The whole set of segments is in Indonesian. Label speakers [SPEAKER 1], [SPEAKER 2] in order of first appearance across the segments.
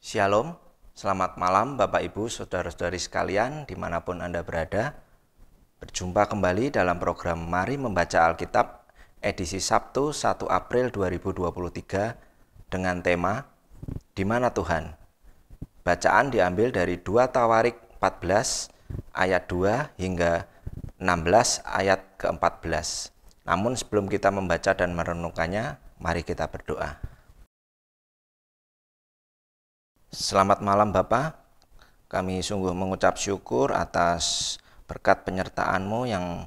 [SPEAKER 1] Shalom, selamat malam Bapak Ibu, Saudara-saudari sekalian dimanapun Anda berada. Berjumpa kembali dalam program Mari Membaca Alkitab edisi Sabtu 1 April 2023 dengan tema Di mana Tuhan? Bacaan diambil dari 2 Tawarik 14 ayat 2 hingga 16 ayat ke-14. Namun sebelum kita membaca dan merenungkannya, mari kita berdoa. Selamat malam Bapak. Kami sungguh mengucap syukur atas berkat penyertaanmu yang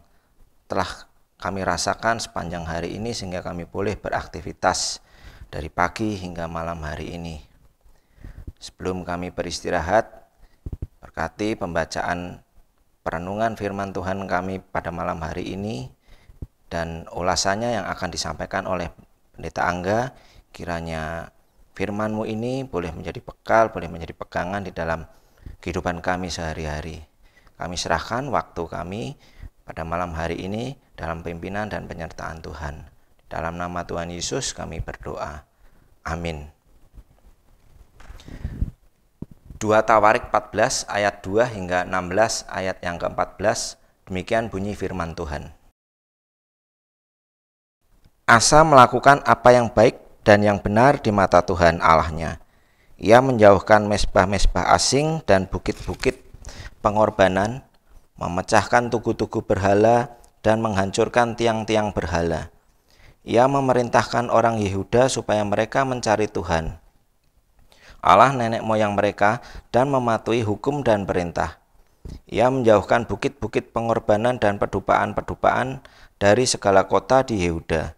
[SPEAKER 1] telah kami rasakan sepanjang hari ini sehingga kami boleh beraktivitas dari pagi hingga malam hari ini. Sebelum kami beristirahat, berkati pembacaan perenungan firman Tuhan kami pada malam hari ini dan ulasannya yang akan disampaikan oleh Pendeta Angga kiranya firmanmu ini boleh menjadi bekal, boleh menjadi pegangan di dalam kehidupan kami sehari-hari. Kami serahkan waktu kami, pada malam hari ini dalam pimpinan dan penyertaan Tuhan. Dalam nama Tuhan Yesus kami berdoa. Amin. 2 Tawarik 14 ayat 2 hingga 16 ayat yang ke-14 demikian bunyi firman Tuhan. Asa melakukan apa yang baik dan yang benar di mata Tuhan Allahnya. Ia menjauhkan mesbah-mesbah asing dan bukit-bukit pengorbanan memecahkan tugu-tugu berhala dan menghancurkan tiang-tiang berhala. Ia memerintahkan orang Yehuda supaya mereka mencari Tuhan, Allah nenek moyang mereka, dan mematuhi hukum dan perintah. Ia menjauhkan bukit-bukit pengorbanan dan pedupaan-pedupaan dari segala kota di Yehuda,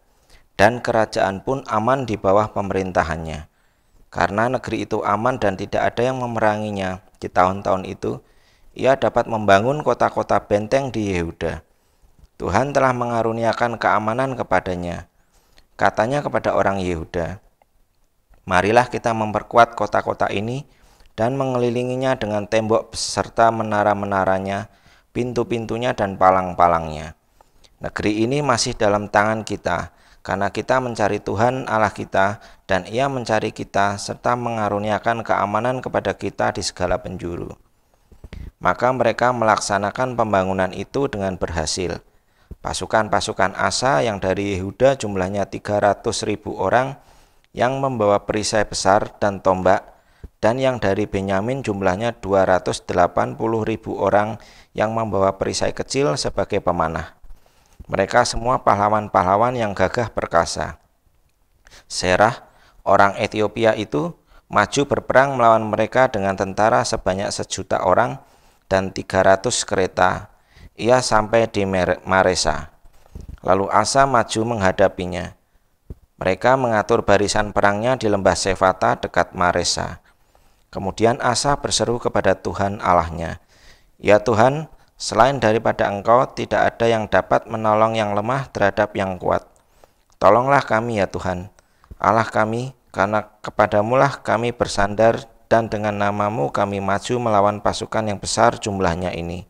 [SPEAKER 1] dan kerajaan pun aman di bawah pemerintahannya. Karena negeri itu aman dan tidak ada yang memeranginya di tahun-tahun itu, ia dapat membangun kota-kota benteng di Yehuda. Tuhan telah mengaruniakan keamanan kepadanya. Katanya kepada orang Yehuda, "Marilah kita memperkuat kota-kota ini dan mengelilinginya dengan tembok beserta menara-menaranya, pintu-pintunya, dan palang-palangnya. Negeri ini masih dalam tangan kita, karena kita mencari Tuhan Allah kita, dan Ia mencari kita, serta mengaruniakan keamanan kepada kita di segala penjuru." maka mereka melaksanakan pembangunan itu dengan berhasil. Pasukan-pasukan Asa yang dari Yehuda jumlahnya 300.000 orang yang membawa perisai besar dan tombak dan yang dari Benyamin jumlahnya 280.000 orang yang membawa perisai kecil sebagai pemanah. Mereka semua pahlawan-pahlawan yang gagah perkasa. Serah, orang Ethiopia itu, maju berperang melawan mereka dengan tentara sebanyak sejuta orang dan 300 kereta. Ia sampai di Maresa. Lalu Asa maju menghadapinya. Mereka mengatur barisan perangnya di lembah Sefata dekat Maresa. Kemudian Asa berseru kepada Tuhan Allahnya, "Ya Tuhan, selain daripada Engkau tidak ada yang dapat menolong yang lemah terhadap yang kuat. Tolonglah kami ya Tuhan, Allah kami, karena kepadamulah kami bersandar dan dengan namamu kami maju melawan pasukan yang besar jumlahnya ini.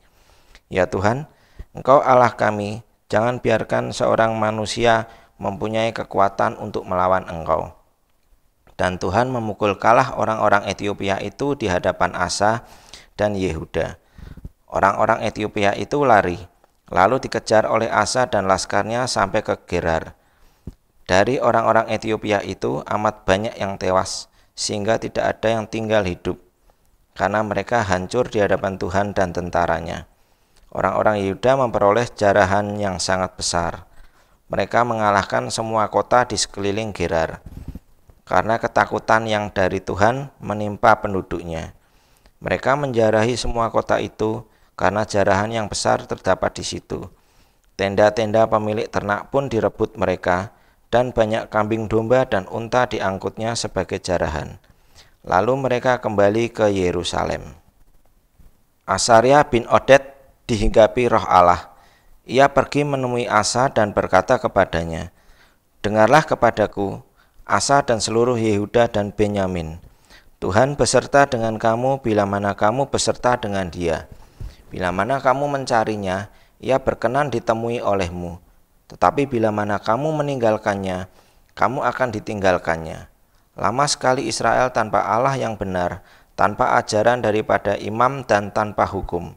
[SPEAKER 1] Ya Tuhan, Engkau Allah kami, jangan biarkan seorang manusia mempunyai kekuatan untuk melawan Engkau. Dan Tuhan memukul kalah orang-orang Ethiopia itu di hadapan Asa dan Yehuda. Orang-orang Ethiopia itu lari, lalu dikejar oleh Asa dan laskarnya sampai ke Gerar. Dari orang-orang Ethiopia itu amat banyak yang tewas, sehingga tidak ada yang tinggal hidup karena mereka hancur di hadapan Tuhan dan tentaranya. Orang-orang Yehuda memperoleh jarahan yang sangat besar. Mereka mengalahkan semua kota di sekeliling Gerar karena ketakutan yang dari Tuhan menimpa penduduknya. Mereka menjarahi semua kota itu karena jarahan yang besar terdapat di situ. Tenda-tenda pemilik ternak pun direbut mereka dan banyak kambing domba dan unta diangkutnya sebagai jarahan. Lalu mereka kembali ke Yerusalem. Asaria bin Odet dihinggapi roh Allah. Ia pergi menemui Asa dan berkata kepadanya, Dengarlah kepadaku, Asa dan seluruh Yehuda dan Benyamin. Tuhan beserta dengan kamu bila mana kamu beserta dengan dia. Bila mana kamu mencarinya, ia berkenan ditemui olehmu. Tetapi bila mana kamu meninggalkannya, kamu akan ditinggalkannya. Lama sekali Israel tanpa Allah yang benar, tanpa ajaran daripada imam dan tanpa hukum.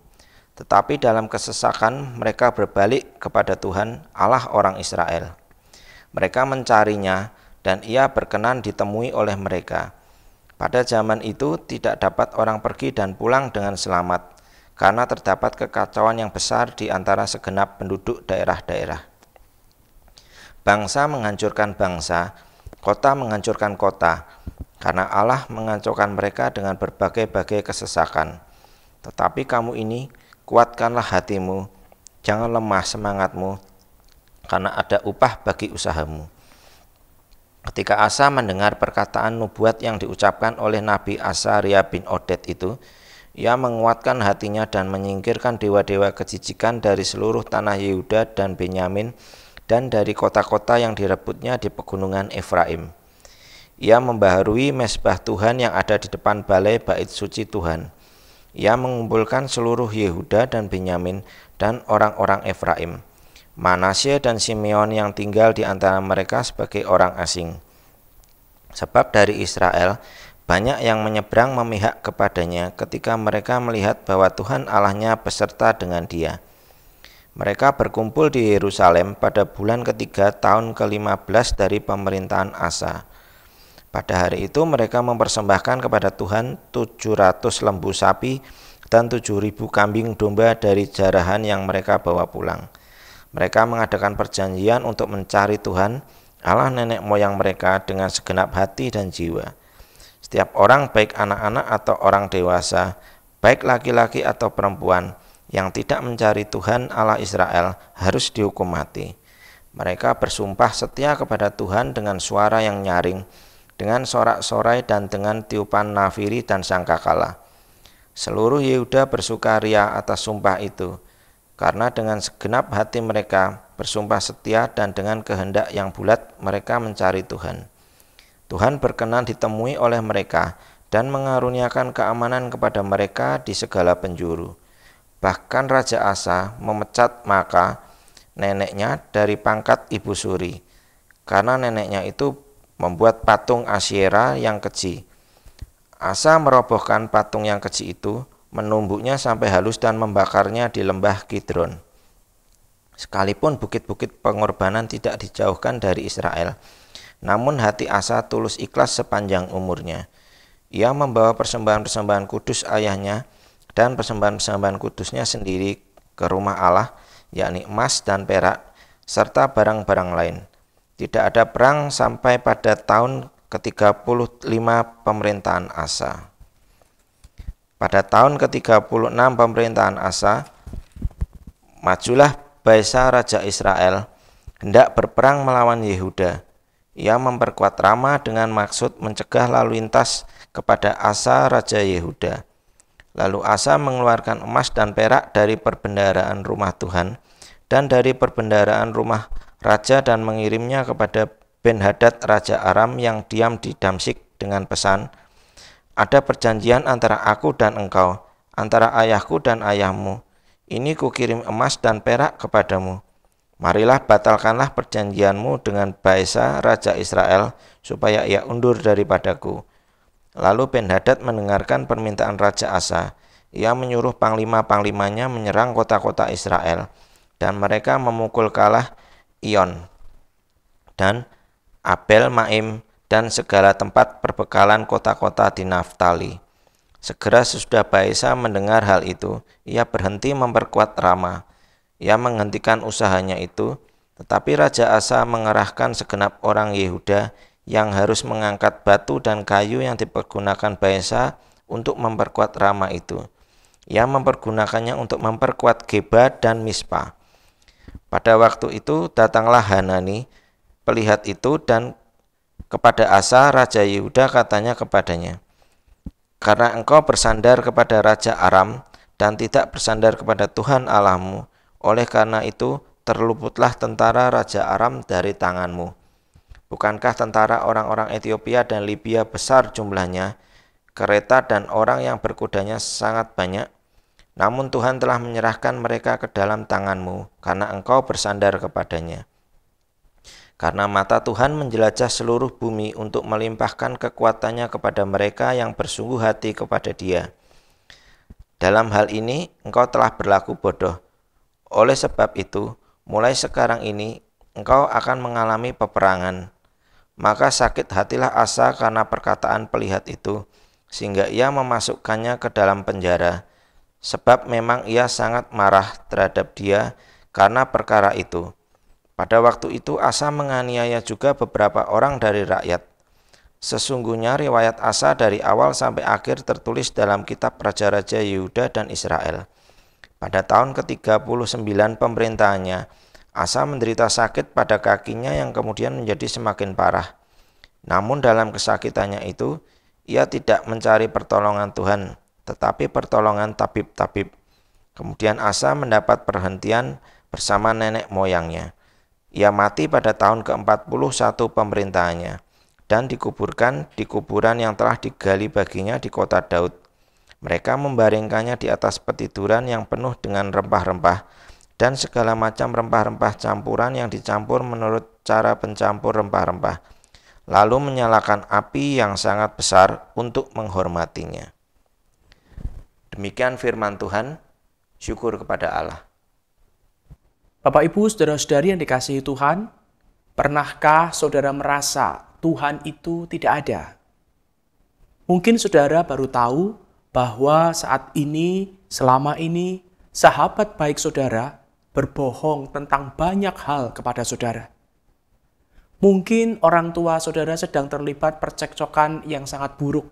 [SPEAKER 1] Tetapi dalam kesesakan mereka berbalik kepada Tuhan Allah orang Israel. Mereka mencarinya dan ia berkenan ditemui oleh mereka. Pada zaman itu tidak dapat orang pergi dan pulang dengan selamat karena terdapat kekacauan yang besar di antara segenap penduduk daerah-daerah. Bangsa menghancurkan bangsa, kota menghancurkan kota, karena Allah menghancurkan mereka dengan berbagai-bagai kesesakan. Tetapi kamu ini, kuatkanlah hatimu, jangan lemah semangatmu, karena ada upah bagi usahamu. Ketika Asa mendengar perkataan nubuat yang diucapkan oleh Nabi Asa Asaria bin Odet itu, ia menguatkan hatinya dan menyingkirkan dewa-dewa kejijikan dari seluruh tanah Yehuda dan Benyamin dan dari kota-kota yang direbutnya di pegunungan Efraim. Ia membaharui mesbah Tuhan yang ada di depan balai bait suci Tuhan. Ia mengumpulkan seluruh Yehuda dan Benyamin dan orang-orang Efraim, Manasye dan Simeon yang tinggal di antara mereka sebagai orang asing. Sebab dari Israel banyak yang menyeberang memihak kepadanya ketika mereka melihat bahwa Tuhan Allahnya beserta dengan dia.' Mereka berkumpul di Yerusalem pada bulan ketiga tahun ke-15 dari pemerintahan Asa. Pada hari itu mereka mempersembahkan kepada Tuhan 700 lembu sapi dan 7000 kambing domba dari jarahan yang mereka bawa pulang. Mereka mengadakan perjanjian untuk mencari Tuhan, Allah nenek moyang mereka dengan segenap hati dan jiwa. Setiap orang baik anak-anak atau orang dewasa, baik laki-laki atau perempuan, yang tidak mencari Tuhan Allah Israel harus dihukum mati. Mereka bersumpah setia kepada Tuhan dengan suara yang nyaring, dengan sorak-sorai dan dengan tiupan nafiri dan sangkakala. Seluruh Yehuda bersukaria atas sumpah itu, karena dengan segenap hati mereka bersumpah setia dan dengan kehendak yang bulat mereka mencari Tuhan. Tuhan berkenan ditemui oleh mereka dan mengaruniakan keamanan kepada mereka di segala penjuru. Bahkan Raja Asa memecat Maka neneknya dari pangkat ibu suri karena neneknya itu membuat patung Asyera yang keji. Asa merobohkan patung yang keji itu, menumbuknya sampai halus dan membakarnya di lembah Kidron. Sekalipun bukit-bukit pengorbanan tidak dijauhkan dari Israel, namun hati Asa tulus ikhlas sepanjang umurnya. Ia membawa persembahan-persembahan kudus ayahnya, dan persembahan-persembahan kudusnya sendiri ke rumah Allah, yakni emas dan perak, serta barang-barang lain. Tidak ada perang sampai pada tahun ke-35 pemerintahan Asa. Pada tahun ke-36 pemerintahan Asa, majulah Baisa Raja Israel, hendak berperang melawan Yehuda. Ia memperkuat Rama dengan maksud mencegah lalu lintas kepada Asa Raja Yehuda Lalu Asa mengeluarkan emas dan perak dari perbendaraan rumah Tuhan dan dari perbendaraan rumah raja dan mengirimnya kepada Ben Hadad Raja Aram yang diam di Damsik dengan pesan, Ada perjanjian antara aku dan engkau, antara ayahku dan ayahmu. Ini kukirim emas dan perak kepadamu. Marilah batalkanlah perjanjianmu dengan Baesa Raja Israel, supaya ia undur daripadaku.' Lalu Ben mendengarkan permintaan Raja Asa. Ia menyuruh panglima-panglimanya menyerang kota-kota Israel. Dan mereka memukul kalah Ion dan Abel Maim dan segala tempat perbekalan kota-kota di Naftali. Segera sesudah Baesa mendengar hal itu, ia berhenti memperkuat Rama. Ia menghentikan usahanya itu, tetapi Raja Asa mengerahkan segenap orang Yehuda yang harus mengangkat batu dan kayu yang dipergunakan Baesa untuk memperkuat Rama itu. Ia mempergunakannya untuk memperkuat Geba dan Mispa. Pada waktu itu datanglah Hanani, pelihat itu dan kepada Asa Raja Yehuda katanya kepadanya, Karena engkau bersandar kepada Raja Aram dan tidak bersandar kepada Tuhan Allahmu, oleh karena itu terluputlah tentara Raja Aram dari tanganmu.' Bukankah tentara orang-orang Ethiopia dan Libya besar jumlahnya, kereta dan orang yang berkudanya sangat banyak? Namun Tuhan telah menyerahkan mereka ke dalam tanganmu, karena engkau bersandar kepadanya. Karena mata Tuhan menjelajah seluruh bumi untuk melimpahkan kekuatannya kepada mereka yang bersungguh hati kepada dia. Dalam hal ini, engkau telah berlaku bodoh. Oleh sebab itu, mulai sekarang ini, engkau akan mengalami peperangan, maka sakit hatilah Asa karena perkataan pelihat itu, sehingga ia memasukkannya ke dalam penjara, sebab memang ia sangat marah terhadap dia karena perkara itu. Pada waktu itu Asa menganiaya juga beberapa orang dari rakyat. Sesungguhnya riwayat Asa dari awal sampai akhir tertulis dalam kitab Raja-Raja Yehuda dan Israel. Pada tahun ke-39 pemerintahannya, Asa menderita sakit pada kakinya yang kemudian menjadi semakin parah. Namun dalam kesakitannya itu, ia tidak mencari pertolongan Tuhan, tetapi pertolongan tabib-tabib. Kemudian Asa mendapat perhentian bersama nenek moyangnya. Ia mati pada tahun ke-41 pemerintahannya dan dikuburkan di kuburan yang telah digali baginya di kota Daud. Mereka membaringkannya di atas petiduran yang penuh dengan rempah-rempah dan segala macam rempah-rempah campuran yang dicampur menurut cara pencampur rempah-rempah. Lalu menyalakan api yang sangat besar untuk menghormatinya. Demikian firman Tuhan, syukur kepada Allah.
[SPEAKER 2] Bapak Ibu, saudara-saudari yang dikasihi Tuhan, pernahkah saudara merasa Tuhan itu tidak ada? Mungkin saudara baru tahu bahwa saat ini, selama ini, sahabat baik saudara berbohong tentang banyak hal kepada saudara. Mungkin orang tua saudara sedang terlibat percekcokan yang sangat buruk.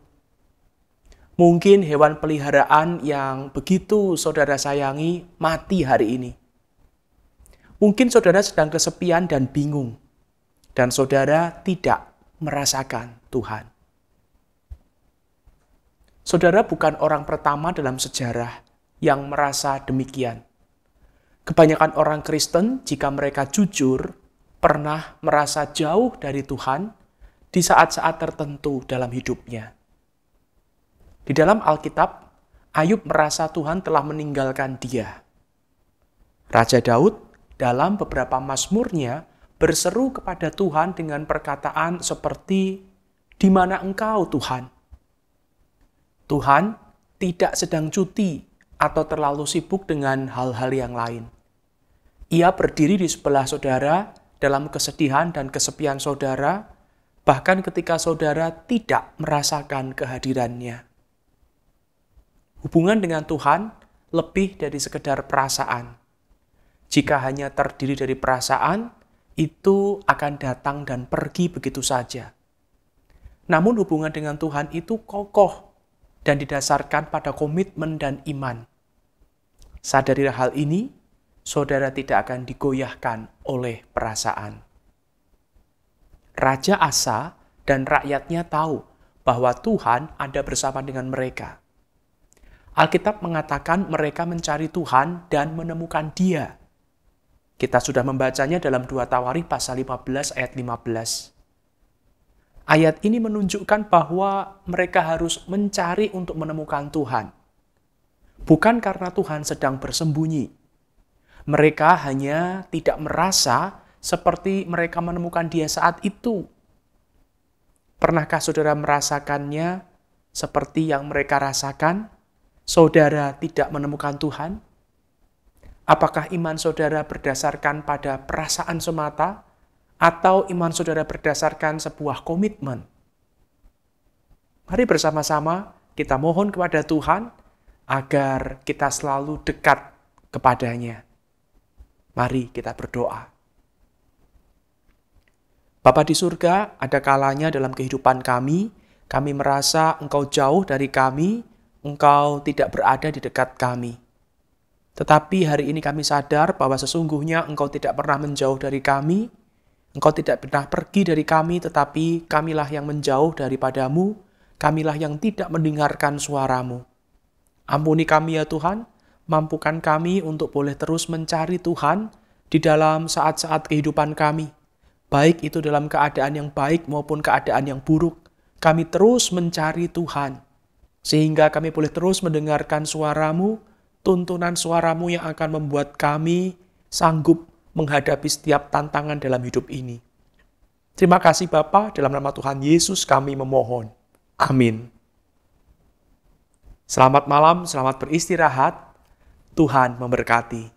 [SPEAKER 2] Mungkin hewan peliharaan yang begitu saudara sayangi mati hari ini. Mungkin saudara sedang kesepian dan bingung, dan saudara tidak merasakan Tuhan. Saudara bukan orang pertama dalam sejarah yang merasa demikian. Kebanyakan orang Kristen, jika mereka jujur, pernah merasa jauh dari Tuhan di saat-saat tertentu dalam hidupnya. Di dalam Alkitab, Ayub merasa Tuhan telah meninggalkan dia. Raja Daud dalam beberapa mazmurnya berseru kepada Tuhan dengan perkataan seperti di mana engkau Tuhan? Tuhan tidak sedang cuti atau terlalu sibuk dengan hal-hal yang lain. Ia berdiri di sebelah saudara dalam kesedihan dan kesepian saudara, bahkan ketika saudara tidak merasakan kehadirannya. Hubungan dengan Tuhan lebih dari sekedar perasaan. Jika hanya terdiri dari perasaan, itu akan datang dan pergi begitu saja. Namun hubungan dengan Tuhan itu kokoh dan didasarkan pada komitmen dan iman. Sadari hal ini, saudara tidak akan digoyahkan oleh perasaan. Raja Asa dan rakyatnya tahu bahwa Tuhan ada bersama dengan mereka. Alkitab mengatakan mereka mencari Tuhan dan menemukan Dia. Kita sudah membacanya dalam dua Tawari pasal 15 ayat 15. Ayat ini menunjukkan bahwa mereka harus mencari untuk menemukan Tuhan. Bukan karena Tuhan sedang bersembunyi, mereka hanya tidak merasa seperti mereka menemukan dia saat itu. Pernahkah saudara merasakannya seperti yang mereka rasakan? Saudara tidak menemukan Tuhan? Apakah iman saudara berdasarkan pada perasaan semata, atau iman saudara berdasarkan sebuah komitmen? Mari bersama-sama kita mohon kepada Tuhan agar kita selalu dekat kepadanya. Mari kita berdoa. Bapa di surga, ada kalanya dalam kehidupan kami, kami merasa engkau jauh dari kami, engkau tidak berada di dekat kami. Tetapi hari ini kami sadar bahwa sesungguhnya engkau tidak pernah menjauh dari kami, engkau tidak pernah pergi dari kami, tetapi kamilah yang menjauh daripadamu, kamilah yang tidak mendengarkan suaramu. Ampuni kami ya Tuhan, mampukan kami untuk boleh terus mencari Tuhan di dalam saat-saat kehidupan kami, baik itu dalam keadaan yang baik maupun keadaan yang buruk. Kami terus mencari Tuhan, sehingga kami boleh terus mendengarkan suaramu, tuntunan suaramu yang akan membuat kami sanggup menghadapi setiap tantangan dalam hidup ini. Terima kasih Bapa dalam nama Tuhan Yesus kami memohon. Amin. Selamat malam, selamat beristirahat. Tuhan memberkati.